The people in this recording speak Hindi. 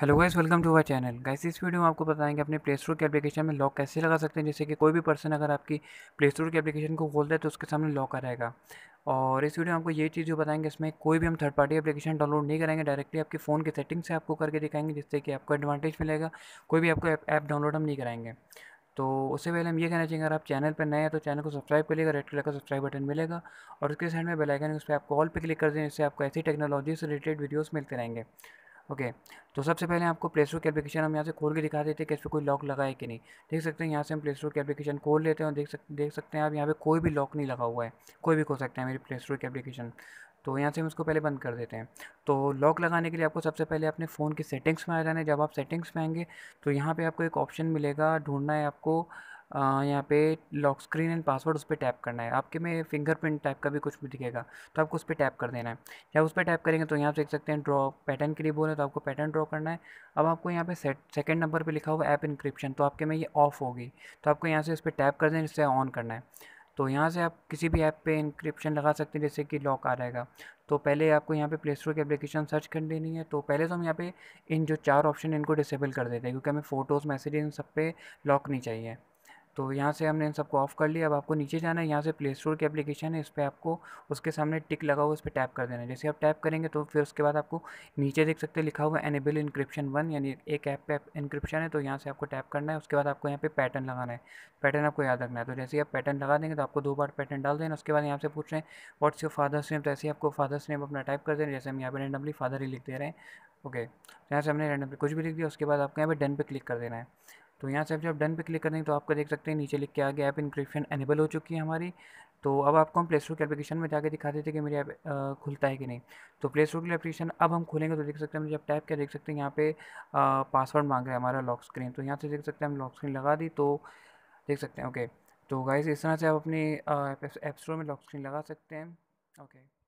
hello guys welcome to our channel guys इस वीडियो में आपको बताएंगे अपने प्ले स्टोर के एप्लीकेशन में लॉक कैसे लगा सकते हैं जैसे कि कोई भी पर्सन अगर आपकी प्ले स्टोर के एप्लीकेशन को खोलता है तो उसके सामने लॉक आएगा और इस वीडियो में आपको ये चीज़ जो बताएंगे इसमें कोई भी हम थर्ड पार्टी एप्लीकेशन डाउनलोड नहीं करेंगे डायरेक्टली आपके फ़ोन के सेटिंग से आपको करके दिखाएंगे जिससे कि आपको एडवांटेज मिलेगा कोई भी आपको ऐप डाउनलोड हम नहीं कराएंगे तो उससे पहले हम ये कहना चाहिए अगर आप चैनल पर नए हैं तो चैनल को सब्सक्राइब करिएगा रेड कलर का सब्सक्राइब बटन मिलेगा और उसके साइड में बेलाइकन उस पर आपको ऑल पर क्लिक कर दें जिससे आपको ऐसी टेक्नोलॉजी से रिलेटेड वीडियोज़ मिलते रहेंगे ओके तो सबसे पहले आपको प्ले स्टोर की एप्लीकेशन हम यहाँ से खोल के दिखा देते हैं कि इस पर कोई लॉक लगा है कि नहीं देख सकते हैं यहाँ से हम प्ले स्टोर की एप्लीकेशन खोल लेते हैं और देख सक देख सकते हैं आप यहाँ पे कोई भी लॉक नहीं लगा हुआ है कोई भी खोल सकते हैं मेरी प्ले स्टोर की एप्लीकेशन तो यहाँ से हम इसको पहले बंद कर देते हैं तो लॉक लगाने के लिए आपको सबसे पहले अपने फ़ोन की सेटिंग्स में आ जाना है जब आप सेटिंग्स में आएंगे तो यहाँ पर आपको एक ऑप्शन मिलेगा ढूंढना है आपको यहाँ पे लॉक स्क्रीन एंड पासवर्ड उस पर टैप करना है आपके में फिंगरप्रिंट टाइप का भी कुछ भी दिखेगा तो आपको उस पर टैप कर देना है जब उस पर टैप करेंगे तो यहाँ देख सकते हैं ड्रॉ पैटर्न के लिए बोले तो आपको पैटर्न ड्रॉ करना है अब आपको यहाँ पे सेट सेकेंड नंबर पर लिखा हुआ ऐप इंक्रिप्शन तो आपके में ये ऑफ होगी तो आपको यहाँ से इस पर टैप कर देना इससे ऑन करना है तो यहाँ से आप किसी भी ऐप पे इंक्रिप्शन लगा सकते हैं जैसे कि लॉक आ जाएगा तो पहले आपको यहाँ पे प्ले स्टोर की एप्लीकेशन सर्च कर देनी है तो पहले तो हम यहाँ पे इन जो चार ऑप्शन इनको डिसेबल कर देते हैं क्योंकि हमें फ़ोटोज़ मैसेज इन सब पे लॉक नहीं चाहिए तो यहाँ से हमने इन सबको ऑफ़ कर लिया अब आपको नीचे जाना है यहाँ से प्ले स्टोर की एप्लीकेशन है इस पर आपको उसके सामने टिक लगा हुआ उस पर टैप कर देना है जैसे आप टैप करेंगे तो फिर उसके बाद आपको नीचे देख सकते हैं लिखा हुआ एनेबल इंक्रिप्शन वन यानी एक ऐप पे इंक्रिप्शन है तो यहाँ से आपको टैप करना है उसके बाद आपको यहाँ पे पैटर्न लगाना है पैटर्न आपको याद रखना है तो जैसे आप पैटर्न लगा देंगे तो आपको दो बार पैटर्न डाल देना उसके बाद यहाँ से पूछ रहे हैं वाट्स योर फादर्स नेम तो ऐसे आपको फादर्स नेम अपना टाइप कर देना जैसे हम यहाँ पर रैंडमली फादर ही लिख दे रहे हैं ओके तो यहाँ से हमने रैंडमली कुछ भी लिख दिया उसके बाद आपको यहाँ पे डन पे क्लिक कर देना है तो यहाँ से आप जब डन पे क्लिक करेंगे तो आपको देख सकते हैं नीचे लिख के आगे ऐप इंक्रिप्शन एनेबल हो चुकी है हमारी तो अब आपको हम प्ले स्टोर के एप्लीकेशन में जाकर दिखा देते कि मेरी ऐप खुलता है कि नहीं तो प्ले स्टोर के एप्लीकेशन अब हम खोलेंगे तो देख सकते हैं हम जब टैप किया देख सकते हैं यहाँ पे पासवर्ड मांग रहे हैं हमारा लॉक स्क्रीन तो यहाँ से देख सकते हैं हम लॉक स्क्रीन लगा दी तो देख सकते हैं ओके तो गाइज इस तरह से आप अपने ऐप स्टोर में लॉक स्क्रीन लगा सकते हैं ओके